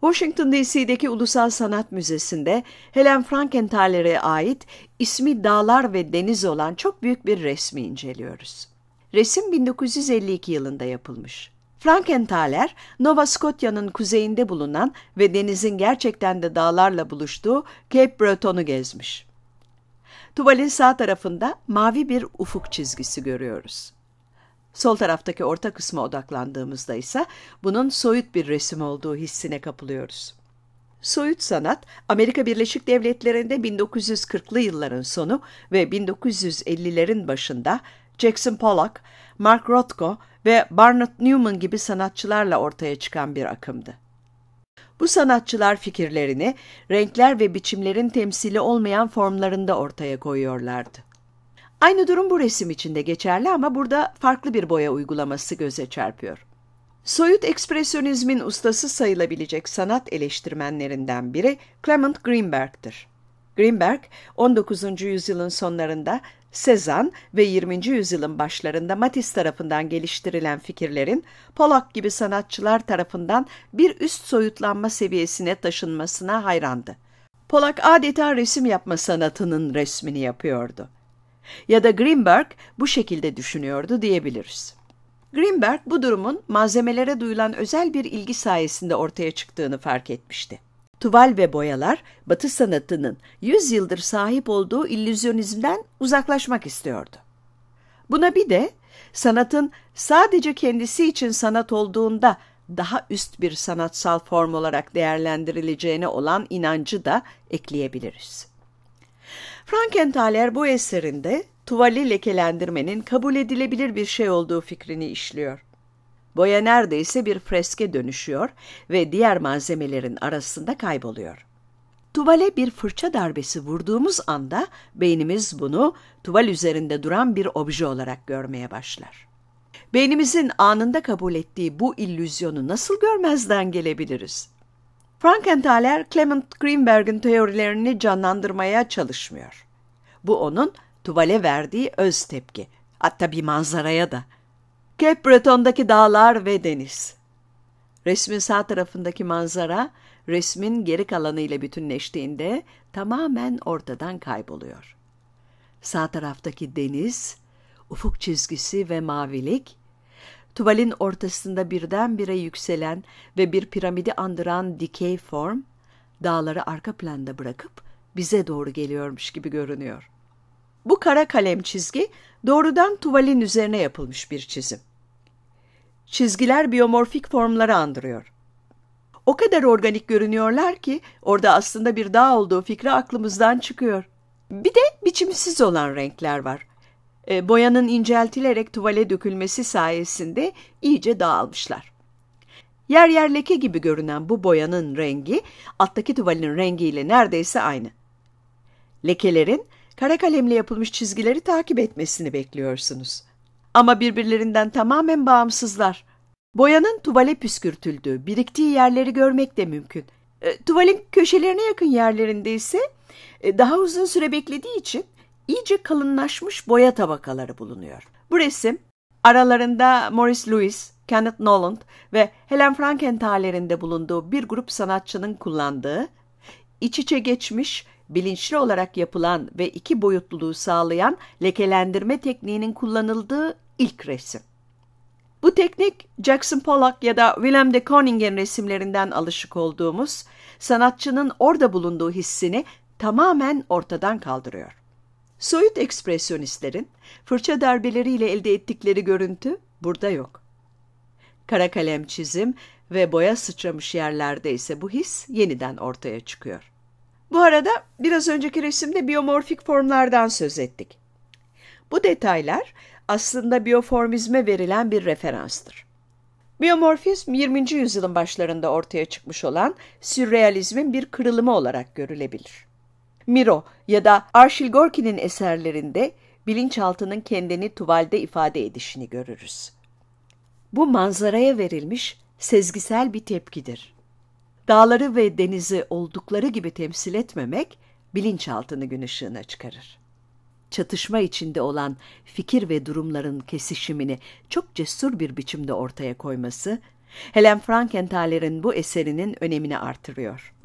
Washington DC'deki Ulusal Sanat Müzesi'nde Helen Frankenthaler'e ait ismi dağlar ve deniz olan çok büyük bir resmi inceliyoruz. Resim 1952 yılında yapılmış. Frankenthaler, Nova Scotia'nın kuzeyinde bulunan ve denizin gerçekten de dağlarla buluştuğu Cape Breton'u gezmiş. Tuvalin sağ tarafında mavi bir ufuk çizgisi görüyoruz. Sol taraftaki orta kısma odaklandığımızda ise bunun soyut bir resim olduğu hissine kapılıyoruz. Soyut sanat, Amerika Birleşik Devletleri'nde 1940'lı yılların sonu ve 1950'lerin başında Jackson Pollock, Mark Rothko ve Barnett Newman gibi sanatçılarla ortaya çıkan bir akımdı. Bu sanatçılar fikirlerini renkler ve biçimlerin temsili olmayan formlarında ortaya koyuyorlardı. Aynı durum bu resim içinde geçerli ama burada farklı bir boya uygulaması göze çarpıyor. Soyut ekspresyonizmin ustası sayılabilecek sanat eleştirmenlerinden biri Clement Greenberg'tir. Greenberg, 19. yüzyılın sonlarında Sezan ve 20. yüzyılın başlarında Matisse tarafından geliştirilen fikirlerin Polak gibi sanatçılar tarafından bir üst soyutlanma seviyesine taşınmasına hayrandı. Polak adeta resim yapma sanatının resmini yapıyordu. Ya da Greenberg bu şekilde düşünüyordu diyebiliriz. Greenberg bu durumun malzemelere duyulan özel bir ilgi sayesinde ortaya çıktığını fark etmişti. Tuval ve boyalar Batı sanatının 100 yıldır sahip olduğu illüzyonizmden uzaklaşmak istiyordu. Buna bir de sanatın sadece kendisi için sanat olduğunda daha üst bir sanatsal form olarak değerlendirileceğine olan inancı da ekleyebiliriz. Frankenthaler bu eserinde tuvali lekelendirmenin kabul edilebilir bir şey olduğu fikrini işliyor. Boya neredeyse bir freske dönüşüyor ve diğer malzemelerin arasında kayboluyor. Tuvale bir fırça darbesi vurduğumuz anda beynimiz bunu tuval üzerinde duran bir obje olarak görmeye başlar. Beynimizin anında kabul ettiği bu illüzyonu nasıl görmezden gelebiliriz? Frankenthaler Clement Greenberg'in teorilerini canlandırmaya çalışmıyor. Bu onun tuvale verdiği öz tepki. Hatta bir manzaraya da. Cape Breton'daki dağlar ve deniz. Resmin sağ tarafındaki manzara resmin geri kalanı ile bütünleştiğinde tamamen ortadan kayboluyor. Sağ taraftaki deniz, ufuk çizgisi ve mavilik tuvalin ortasında birdenbire yükselen ve bir piramidi andıran dikey form, dağları arka planda bırakıp bize doğru geliyormuş gibi görünüyor. Bu kara kalem çizgi doğrudan tuvalin üzerine yapılmış bir çizim. Çizgiler biyomorfik formları andırıyor. O kadar organik görünüyorlar ki orada aslında bir dağ olduğu fikri aklımızdan çıkıyor. Bir de biçimsiz olan renkler var e, boyanın inceltilerek tuvale dökülmesi sayesinde iyice dağılmışlar. Yer yer leke gibi görünen bu boyanın rengi alttaki tuvalin rengiyle neredeyse aynı. Lekelerin kara kalemle yapılmış çizgileri takip etmesini bekliyorsunuz. Ama birbirlerinden tamamen bağımsızlar. Boyanın tuvale püskürtüldüğü, biriktiği yerleri görmek de mümkün. E, tuvalin köşelerine yakın yerlerinde ise e, daha uzun süre beklediği için iyice kalınlaşmış boya tabakaları bulunuyor. Bu resim aralarında Morris Louis, Kenneth Noland ve Helen Frankenthaler'in de bulunduğu bir grup sanatçının kullandığı, iç içe geçmiş, bilinçli olarak yapılan ve iki boyutluluğu sağlayan lekelendirme tekniğinin kullanıldığı ilk resim. Bu teknik Jackson Pollock ya da Willem de Kooning'in resimlerinden alışık olduğumuz sanatçının orada bulunduğu hissini tamamen ortadan kaldırıyor. Soyut ekspresyonistlerin fırça darbeleriyle elde ettikleri görüntü burada yok. Kara kalem çizim ve boya sıçramış yerlerde ise bu his yeniden ortaya çıkıyor. Bu arada biraz önceki resimde biyomorfik formlardan söz ettik. Bu detaylar aslında biyoformizme verilen bir referanstır. Biyomorfizm 20. yüzyılın başlarında ortaya çıkmış olan sürrealizmin bir kırılımı olarak görülebilir. Miro ya da Arşil Gorki'nin eserlerinde bilinçaltının kendini tuvalde ifade edişini görürüz. Bu manzaraya verilmiş sezgisel bir tepkidir. Dağları ve denizi oldukları gibi temsil etmemek bilinçaltını gün ışığına çıkarır. Çatışma içinde olan fikir ve durumların kesişimini çok cesur bir biçimde ortaya koyması Helen Frankenthaler'in bu eserinin önemini artırıyor.